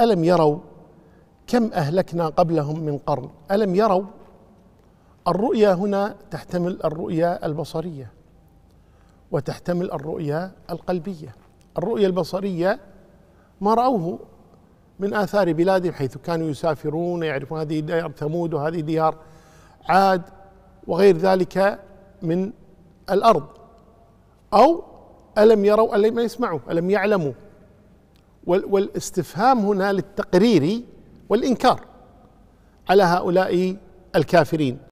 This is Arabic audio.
ألم يروا كم أهلكنا قبلهم من قرن ألم يروا الرؤيا هنا تحتمل الرؤيا البصرية وتحتمل الرؤيا القلبية الرؤيا البصرية ما رأوه من آثار بلادهم حيث كانوا يسافرون يعرفون هذه ديار ثمود وهذه ديار عاد وغير ذلك من الأرض أو ألم يروا ألم يسمعوا ألم يعلموا والاستفهام هنا للتقرير والإنكار على هؤلاء الكافرين